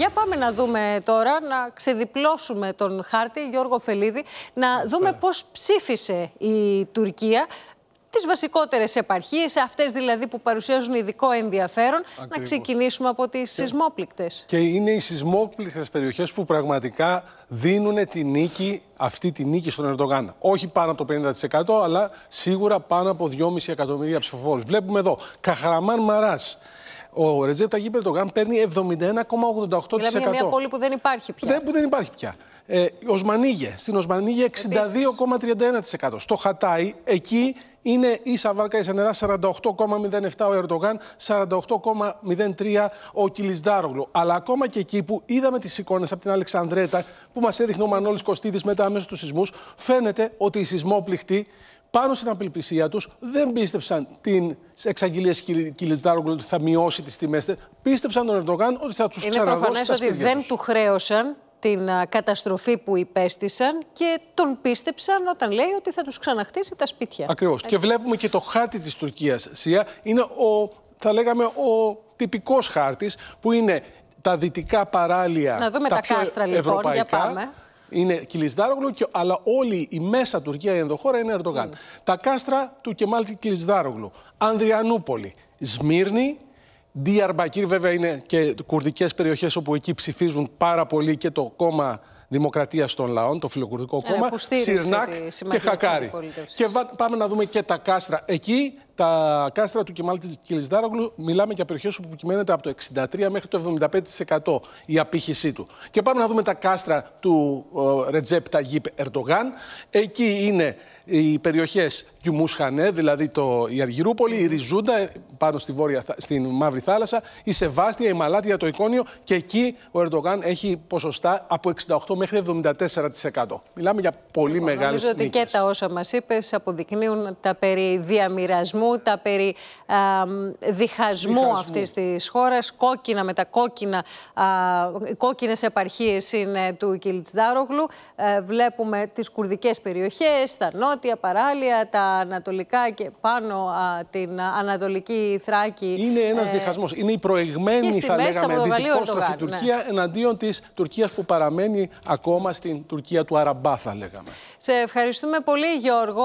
Για πάμε να δούμε τώρα, να ξεδιπλώσουμε τον χάρτη, Γιώργο Φελίδη, να δούμε πώς ψήφισε η Τουρκία τις βασικότερες επαρχίες, αυτές δηλαδή που παρουσιάζουν ειδικό ενδιαφέρον, να ξεκινήσουμε από τις και, σεισμόπληκτες. Και είναι οι σεισμόπληκτες περιοχές που πραγματικά δίνουν τη νίκη, αυτή τη νίκη στον Ερντογάν. Όχι πάνω από το 50%, αλλά σίγουρα πάνω από 2,5 εκατομμύρια ψηφοφόρους. Βλέπουμε εδώ, Καχαραμάν Μαράς, ο Ρετζέτα Ταγί Περτογάν παίρνει 71,88%. Δηλαδή μια πόλη που δεν υπάρχει πια. Δεν, που δεν υπάρχει πια. Ε, Οσμανίγε, στην Οσμανίγε 62,31%. Στο Χατάι, εκεί είναι ίσα βάρκα ίσα νερά 48,07 ο Ερντογάν, 48,03 ο Κιλισδάρογλου. Αλλά ακόμα και εκεί που είδαμε τις εικόνες από την Αλεξανδρέτα που μας έδειχνε ο Μανώλης Κωστίδης μετά μέσα τους σεισμούς, φαίνεται ότι οι σεισμόπληκτοι πάνω στην απελπισία τους, δεν πίστεψαν τι εξαγγελίε Κιλιτζάρογκλου ότι θα μειώσει τις τιμές. Πίστεψαν τον Ερντογάν ότι θα τους ξαναδώσει. Είναι προφανές ότι δεν τους χρέωσαν την καταστροφή που υπέστησαν και τον πίστεψαν όταν λέει ότι θα τους ξαναχτίσει τα σπίτια. Ακριβώς. Και βλέπουμε και το χάρτη της Τουρκίας Σία, είναι ο, θα λέγαμε, ο τυπικός χάρτης, που είναι τα δυτικά παράλια, Να τα, κάστρα, λοιπόν, ευρωπαϊκά, πάμε είναι Κιλισδάρογλου, αλλά όλη η μέσα Τουρκία, ενδοχώρα είναι Ερντογάν. Ναι. Τα κάστρα του Κεμάλ Κιλισδάρογλου, Ανδριανούπολη, Σμύρνη, Διαρμπακύρ βέβαια είναι και κουρδικές περιοχές όπου εκεί ψηφίζουν πάρα πολύ και το κόμμα Δημοκρατία των Λαών, το Φιλοκουρδικό Κόμμα, Σιρνάκ και Χακάρη. Και πάμε να δούμε και τα κάστρα. Εκεί τα κάστρα του Κεμάλ Κιλισδάρογλου μιλάμε για περιοχές που κυμαίνεται από το 63 μέχρι το 75% η απήχησή του. Και πάμε να δούμε τα κάστρα του Ρετζέπτα Ταγίπ Ερντογάν. Εκεί είναι οι περιοχές Γιουμού Χανέ, δηλαδή το, η Αργυρούπολη, η Ριζούντα πάνω στη βόρεια, στην Μαύρη Θάλασσα, η Σεβάστια, η Μαλάτια, το Εικόνιο και εκεί ο Ερντογάν έχει ποσοστά από 68 μέχρι 74%. Μιλάμε για πολύ λοιπόν, μεγάλε νίκες. Νομίζω ότι και τα όσα μας είπες αποδεικνύουν τα περί διαμοιρασμού, τα περί α, διχασμού, διχασμού αυτής της χώρας. Κόκκινα με τα κόκκινα, α, κόκκινες επαρχίες είναι του Κιλτσδάρογλου. Ε, βλέπουμε τις κουρδικές περιοχές, τα νότια παράλια, τα ανατολικά και πάνω την ανατολική Θράκη. Είναι ένας ε, διχασμός. Είναι η προηγμένη, θα λέγαμε, δυτικόστροφη Τουρκία ναι. εναντίον της Τουρκίας που παραμένει ακόμα στην Τουρκία του Αραμπά θα λέγαμε. Σε ευχαριστούμε πολύ Γιώργο.